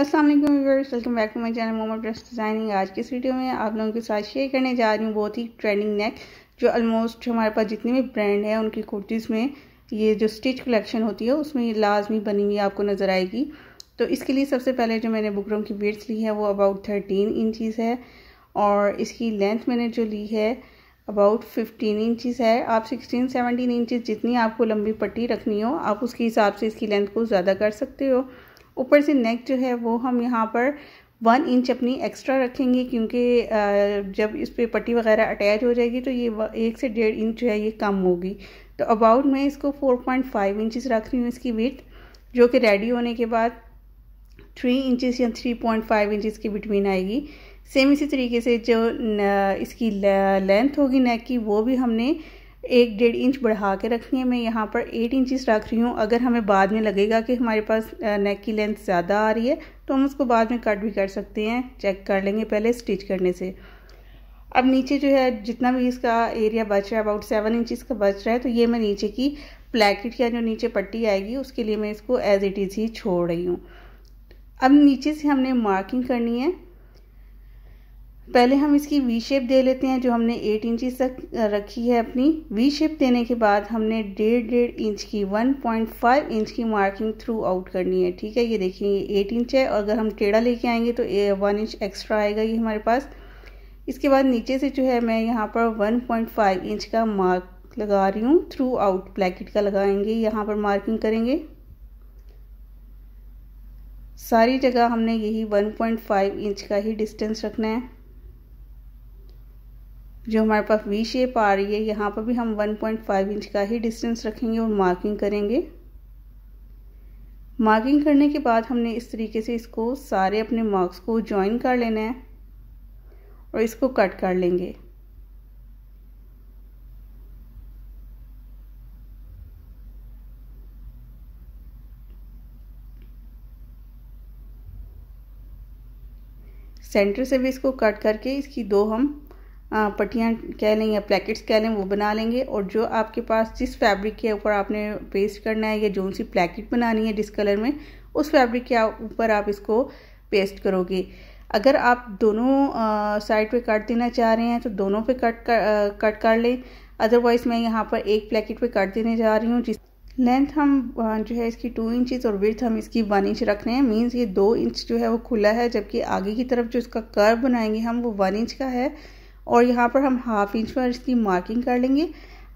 असल वालेकुम welcome back to my channel Momo dress designing आज की इस वीडियो में आप लोगों के साथ शेयर करने जा रही हूँ बहुत ही ट्रेंडिंग नेक जो ऑलमोस्ट हमारे पास जितने भी ब्रांड है उनकी कुर्तीज़ में ये जो स्टिच कलेक्शन होती है उसमें लाजमी बनी हुई आपको नज़र आएगी तो इसके लिए सबसे पहले जो मैंने बुकरम की बेड्स ली है वो अबाउट थर्टीन इंचज़ है और इसकी लेंथ मैंने जो ली है अबाउट फिफ्टीन इंचज़ है आप सिक्सटीन सेवनटीन इंचज़ जितनी आपको लंबी पट्टी रखनी हो आप उसके हिसाब से इसकी लेंथ को ज़्यादा कर सकते हो ऊपर से नेक जो है वो हम यहाँ पर वन इंच अपनी एक्स्ट्रा रखेंगे क्योंकि जब इस पर पट्टी वगैरह अटैच हो जाएगी तो ये एक से डेढ़ इंच जो है ये कम होगी तो अबाउट मैं इसको फोर पॉइंट फाइव इंचज़ रख रही हूँ इसकी विथ जो कि रेडी होने के बाद थ्री इंचज़ या थ्री पॉइंट फाइव इंचज़ की बिटवीन आएगी सेम इसी तरीके से जो इसकी लेंथ होगी नेक की वो भी हमने एक डेढ़ इंच बढ़ा के रखनी है मैं यहाँ पर एट इंचज़ रख रही हूँ अगर हमें बाद में लगेगा कि हमारे पास नेक की लेंथ ज़्यादा आ रही है तो हम उसको बाद में कट भी कर सकते हैं चेक कर लेंगे पहले स्टिच करने से अब नीचे जो है जितना भी इसका एरिया बच रहा है अबाउट सेवन इंचज़ का बच रहा है तो ये मैं नीचे की प्लैकेट या जो नीचे पट्टी आएगी उसके लिए मैं इसको एज इट इज़ ही छोड़ रही हूँ अब नीचे से हमने मार्किंग करनी है पहले हम इसकी वी शेप दे लेते हैं जो हमने एट इंची तक रखी है अपनी वी शेप देने के बाद हमने डेढ़ डेढ़ इंच की वन पॉइंट फाइव इंच की मार्किंग थ्रू आउट करनी है ठीक है ये देखिए ये एट इंच है और अगर हम टेढ़ा लेके आएंगे तो ए वन इंच एक्स्ट्रा आएगा ये हमारे पास इसके बाद नीचे से जो है मैं यहाँ पर वन पॉइंट फाइव इंच का मार्क लगा रही हूँ थ्रू आउट ब्लैकेट का लगाएंगे यहाँ पर मार्किंग करेंगे सारी जगह हमने यही 1.5 इंच का ही डिस्टेंस रखना है जो हमारे पास वी शेप आ रही है यहाँ पर भी हम 1.5 इंच का ही डिस्टेंस रखेंगे और मार्किंग करेंगे मार्किंग करने के बाद हमने इस तरीके से इसको सारे अपने मार्क्स को ज्वाइन कर लेना है और इसको कट कर लेंगे सेंटर से भी इसको कट करके इसकी दो हम पट्टियाँ कह लें या प्लेकेट्स कह लें वो बना लेंगे और जो आपके पास जिस फैब्रिक के ऊपर आपने पेस्ट करना है या जो सी प्लेकेट बनानी है जिस कलर में उस फैब्रिक के ऊपर आप इसको पेस्ट करोगे अगर आप दोनों साइड पे कट देना चाह रहे हैं तो दोनों पे कट कर, कट कर लें अदरवाइज मैं यहाँ पर एक प्लेकेट पे कट देने जा रही हूँ जिस लेंथ हम जो है इसकी टू इंचज़ और विर्थ हम इसकी वन इंच रख रहे हैं मीन्स ये दो इंच जो है वो खुला है जबकि आगे की तरफ जो इसका कर्व बनाएंगे हम वो वन इंच का है और यहाँ पर हम हाफ इंच पर इसकी मार्किंग कर लेंगे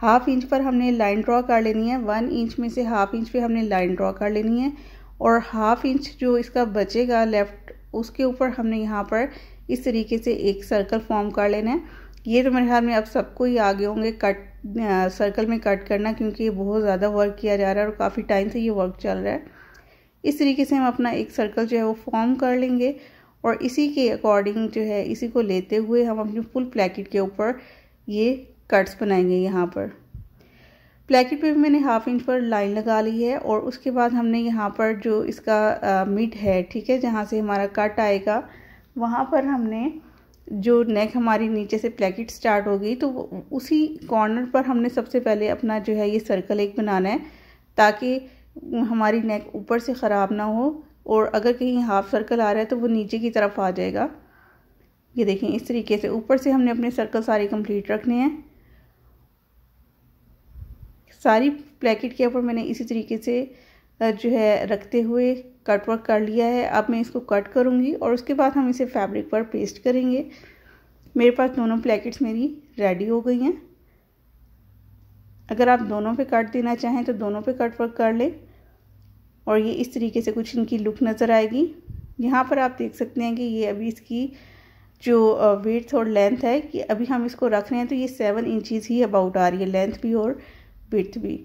हाफ इंच पर हमने लाइन ड्रॉ कर लेनी है वन इंच में से हाफ इंच पे हमने लाइन ड्रॉ कर लेनी है और हाफ इंच जो इसका बचेगा लेफ़्ट उसके ऊपर हमने यहाँ पर इस तरीके से एक सर्कल फॉर्म कर लेना है ये तो मेरे ख्याल में आप सबको ही आगे होंगे कट सर्कल में कट करना क्योंकि ये बहुत ज़्यादा वर्क किया जा रहा है और काफ़ी टाइम से ये वर्क चल रहा है इस तरीके से हम अपना एक सर्कल जो है वो फॉर्म कर लेंगे और इसी के अकॉर्डिंग जो है इसी को लेते हुए हम अपनी फुल प्लेकेट के ऊपर ये कट्स बनाएंगे यहाँ पर प्लेकेट पे भी मैंने हाफ इंच पर लाइन लगा ली है और उसके बाद हमने यहाँ पर जो इसका मिड है ठीक है जहाँ से हमारा कट आएगा वहाँ पर हमने जो नेक हमारी नीचे से प्लेकेट स्टार्ट होगी तो उसी कॉर्नर पर हमने सबसे पहले अपना जो है ये सर्कल एक बनाना है ताकि हमारी नेक ऊपर से ख़राब ना हो और अगर कहीं हाफ सर्कल आ रहा है तो वो नीचे की तरफ आ जाएगा ये देखें इस तरीके से ऊपर से हमने अपने सर्कल सारे कंप्लीट रखने हैं सारी प्लेकेट के ऊपर मैंने इसी तरीके से जो है रखते हुए कट वर्क कर लिया है अब मैं इसको कट करूँगी और उसके बाद हम इसे फैब्रिक पर पेस्ट करेंगे मेरे पास दोनों प्लेकेट्स मेरी रेडी हो गई हैं अगर आप दोनों पे कट देना चाहें तो दोनों पे कट वर्क कर लें और ये इस तरीके से कुछ इनकी लुक नज़र आएगी यहाँ पर आप देख सकते हैं कि ये अभी इसकी जो वेथ और लेंथ है कि अभी हम इसको रख रहे हैं तो ये सेवन इंचज़ ही अबाउट आ रही है लेंथ भी और विथ भी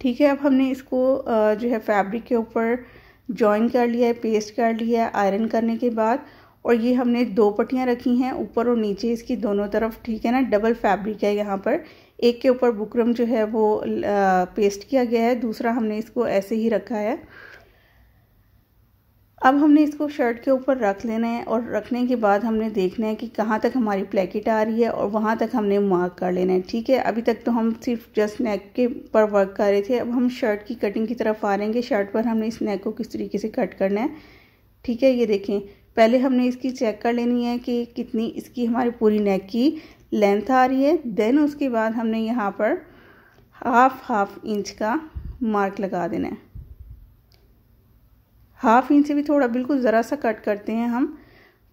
ठीक है अब हमने इसको जो है फैब्रिक के ऊपर जॉइन कर लिया है पेस्ट कर लिया है आयरन करने के बाद और ये हमने दो पट्टियाँ रखी हैं ऊपर और नीचे इसकी दोनों तरफ ठीक है ना डबल फैब्रिक है यहाँ पर एक के ऊपर बुकरम जो है वो पेस्ट किया गया है दूसरा हमने इसको ऐसे ही रखा है अब हमने इसको शर्ट के ऊपर रख लेना है और रखने के बाद हमने देखना है कि कहाँ तक हमारी प्लेकेट आ रही है और वहाँ तक हमने मार्क कर लेना है ठीक है अभी तक तो हम सिर्फ जस्ट नेक के पर वर्क कर रहे थे अब हम शर्ट की कटिंग की तरफ आ रहेंगे शर्ट पर हमने इस नेक को किस तरीके से कट करना है ठीक है ये देखें पहले हमने इसकी चेक कर लेनी है कि कितनी इसकी हमारी पूरी नेक की लेंथ आ रही है देन उसके बाद हमने यहाँ पर हाफ हाफ इंच का मार्क लगा देना है हाफ इंच से भी थोड़ा बिल्कुल ज़रा सा कट करते हैं हम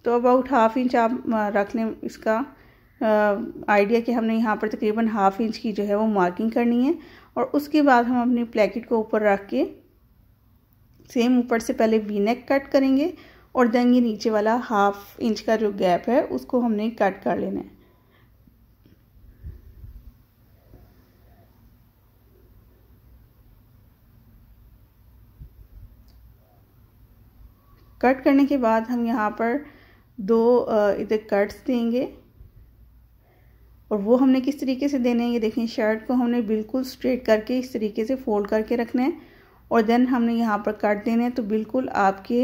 तो अबाउट हाफ इंच आप रख लें इसका आइडिया कि हमने यहाँ पर तकरीबन हाफ इंच की जो है वो मार्किंग करनी है और उसके बाद हम अपनी प्लेकेट को ऊपर रख के सेम ऊपर से पहले वी नेक कट करेंगे और देन ये नीचे वाला हाफ इंच का जो गैप है उसको हमने कट कर लेना है कट करने के बाद हम यहाँ पर दो इधर कट्स देंगे और वो हमने किस तरीके से देने हैं ये देखें शर्ट को हमने बिल्कुल स्ट्रेट करके इस तरीके से फोल्ड करके रखना है और देन हमने यहाँ पर कट देने हैं तो बिल्कुल आपके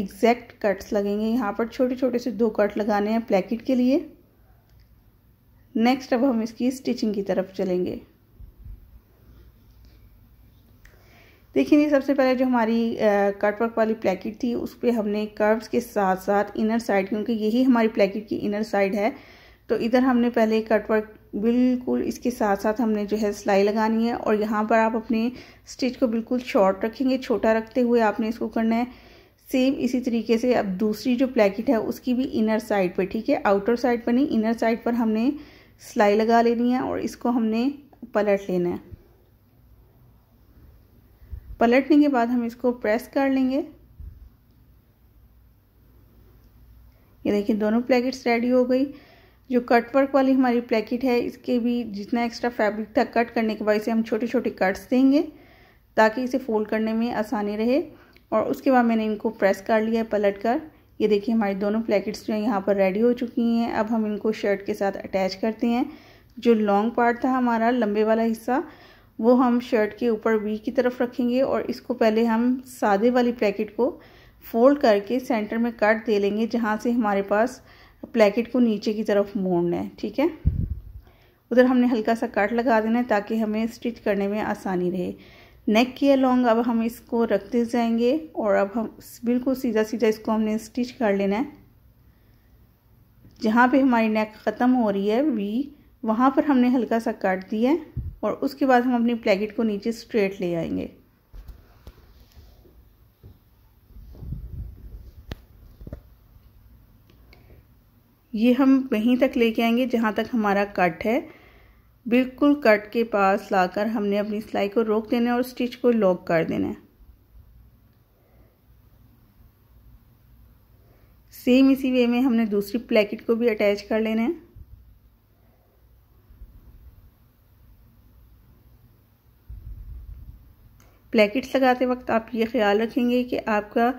एग्जैक्ट कट्स लगेंगे यहाँ पर छोटे छोटे से दो कट लगाने हैं प्लेकेट के लिए नेक्स्ट अब हम इसकी स्टिचिंग की तरफ चलेंगे नहीं सबसे पहले जो हमारी कटवर्क वाली प्लेकेट थी उस पर हमने कर्व्स के साथ साथ इनर साइड क्योंकि यही हमारी प्लेकेट की इनर साइड है तो इधर हमने पहले कटवर्क बिल्कुल इसके साथ साथ हमने जो है सिलाई लगानी है और यहाँ पर आप अपने स्टिच को बिल्कुल शॉर्ट रखेंगे छोटा रखते हुए आपने इसको करना है सेम इसी तरीके से अब दूसरी जो प्लेकेट है उसकी भी इनर साइड पर ठीक है आउटर साइड पर नहीं इनर साइड पर हमने सिलाई लगा लेनी है और इसको हमने पलट लेना है पलटने के बाद हम इसको प्रेस कर लेंगे ये देखिए दोनों प्लेकेट्स रेडी हो गई जो कट वर्क वाली हमारी प्लेकेट है इसके भी जितना एक्स्ट्रा फैब्रिक था कट करने के बाद इसे हम छोटे छोटे कट्स देंगे ताकि इसे फोल्ड करने में आसानी रहे और उसके बाद मैंने इनको प्रेस कर लिया है पलट कर ये देखिए हमारी दोनों प्लेकेट्स जो हैं यहाँ पर रेडी हो चुकी हैं अब हम इनको शर्ट के साथ अटैच करते हैं जो लॉन्ग पार्ट था हमारा लंबे वाला हिस्सा वो हम शर्ट के ऊपर वी की तरफ रखेंगे और इसको पहले हम सादे वाली प्लेकेट को फोल्ड करके सेंटर में कट दे लेंगे जहाँ से हमारे पास प्लेकेट को नीचे की तरफ मोड़ना है ठीक है उधर हमने हल्का सा काट लगा देना है ताकि हमें स्टिच करने में आसानी रहे नेक के अलॉन्ग अब हम इसको रखते जाएंगे और अब हम बिल्कुल सीधा सीधा इसको हमने स्टिच कर लेना है जहाँ पे हमारी नेक ख़त्म हो रही है वी वहाँ पर हमने हल्का सा काट दिया है और उसके बाद हम अपनी प्लेकेट को नीचे स्ट्रेट ले आएंगे ये हम वहीं तक लेके आएंगे जहाँ तक हमारा कट है बिल्कुल कट के पास लाकर हमने अपनी सिलाई को रोक देना है और स्टिच को लॉक कर देना है सेम इसी वे में हमने दूसरी प्लेकेट को भी अटैच कर लेना है प्लेकेट्स लगाते वक्त आप ये ख्याल रखेंगे कि आपका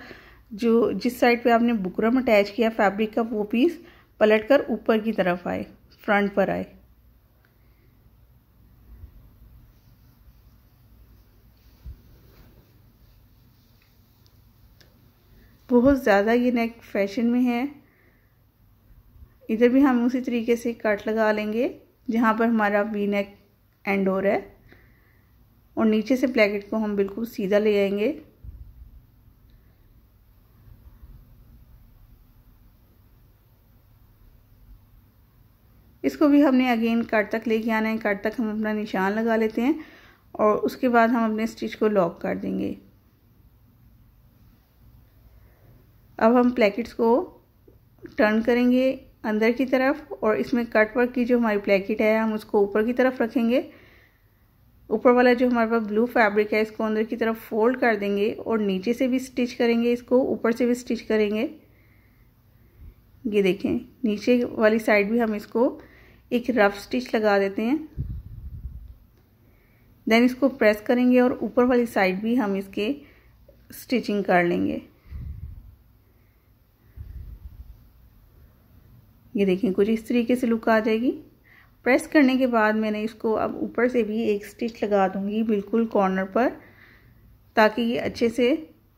जो जिस साइड पे आपने बुकरम अटैच किया फैब्रिक का वो पीस पलट कर ऊपर की तरफ आए फ्रंट पर आए बहुत ज़्यादा ये नेक फैशन में है इधर भी हम उसी तरीके से कट लगा लेंगे जहाँ पर हमारा वी नेक एंड हो रहा है और नीचे से ब्लैकेट को हम बिल्कुल सीधा ले आएंगे इसको भी हमने अगेन कट तक लेके आना है कट तक हम अपना निशान लगा लेते हैं और उसके बाद हम अपने स्टिच को लॉक कर देंगे अब हम प्लेकेट्स को टर्न करेंगे अंदर की तरफ और इसमें कट वर्क की जो हमारी प्लेकेट है हम उसको ऊपर की तरफ रखेंगे ऊपर वाला जो हमारे पास ब्लू फैब्रिक है इसको अंदर की तरफ फोल्ड कर देंगे और नीचे से भी स्टिच करेंगे इसको ऊपर से भी स्टिच करेंगे ये देखें नीचे वाली साइड भी हम इसको एक रफ स्टिच लगा देते हैं देन इसको प्रेस करेंगे और ऊपर वाली साइड भी हम इसके स्टिचिंग कर लेंगे ये देखें कुछ इस तरीके से लुक आ जाएगी प्रेस करने के बाद मैंने इसको अब ऊपर से भी एक स्टिच लगा दूंगी बिल्कुल कॉर्नर पर ताकि ये अच्छे से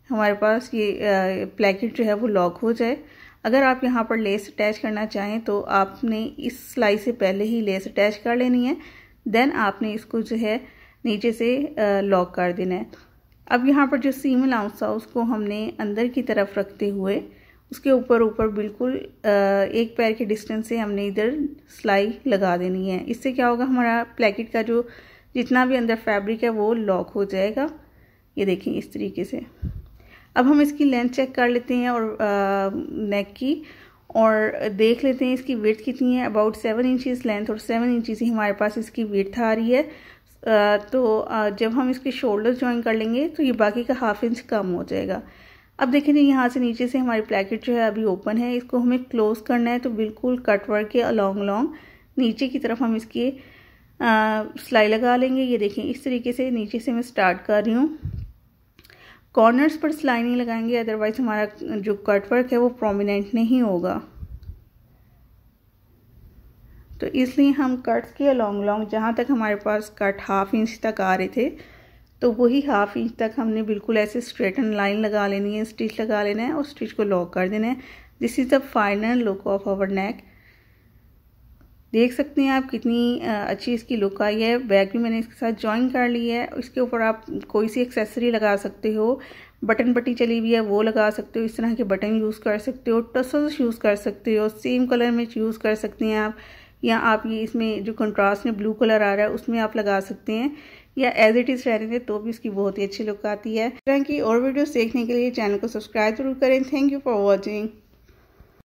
हमारे पास ये प्लेकेट जो है वो लॉक हो जाए अगर आप यहाँ पर लेस अटैच करना चाहें तो आपने इस सिलाई से पहले ही लेस अटैच कर लेनी है देन आपने इसको जो है नीचे से लॉक कर देना है अब यहाँ पर जो सीम अलाउंस था उसको हमने अंदर की तरफ रखते हुए उसके ऊपर ऊपर बिल्कुल एक पैर के डिस्टेंस से हमने इधर सिलाई लगा देनी है इससे क्या होगा हमारा प्लेकेट का जो जितना भी अंदर फैब्रिक है वो लॉक हो जाएगा ये देखें इस तरीके से अब हम इसकी लेंथ चेक कर लेते हैं और नेक की और देख लेते हैं इसकी वेट कितनी है अबाउट सेवन इंचज़ लेंथ और सेवन इंचज़ ही हमारे पास इसकी वेट आ रही है तो जब हम इसके शोल्डर ज्वाइन कर लेंगे तो ये बाकी का हाफ इंच कम हो जाएगा अब देखेंगे यहाँ से नीचे से हमारी प्लेकेट जो है अभी ओपन है इसको हमें क्लोज़ करना है तो बिल्कुल कट वर्क के अलॉन्ग लॉन्ग नीचे की तरफ हम इसकी सिलाई लगा लेंगे ये देखें इस तरीके से नीचे से मैं स्टार्ट कर रही हूँ कॉर्नर्स पर सिलाई नहीं लगाएंगे अदरवाइज़ हमारा जो कट वर्क है वो प्रोमिनेंट नहीं होगा तो इसलिए हम कट्स के अलॉन्ग लॉन्ग जहाँ तक हमारे पास कट हाफ इंच तक आ रहे थे तो वही हाफ इंच तक हमने बिल्कुल ऐसे स्ट्रेटन लाइन लगा लेनी है स्टिच लगा लेना है और स्टिच को लॉक कर देना है this is the final look of our neck देख सकते हैं आप कितनी अच्छी इसकी लुक आई है बैग भी मैंने इसके साथ ज्वाइन कर ली है इसके ऊपर आप कोई सी एक्सेसरी लगा सकते हो बटन पट्टी चली हुई है वो लगा सकते हो इस तरह के बटन यूज़ कर सकते हो टसल्स यूज़ कर सकते हो सेम कलर में यूज़ कर सकते हैं आप या आप ये इसमें जो कंट्रास्ट में ब्लू कलर आ रहा है उसमें आप लगा सकते हैं या एज इट इज़ ठहरेंगे तो भी इसकी बहुत ही अच्छी लुक आती है तरह की और वीडियोस देखने के लिए चैनल को सब्सक्राइब जरूर करें थैंक यू फॉर वॉचिंग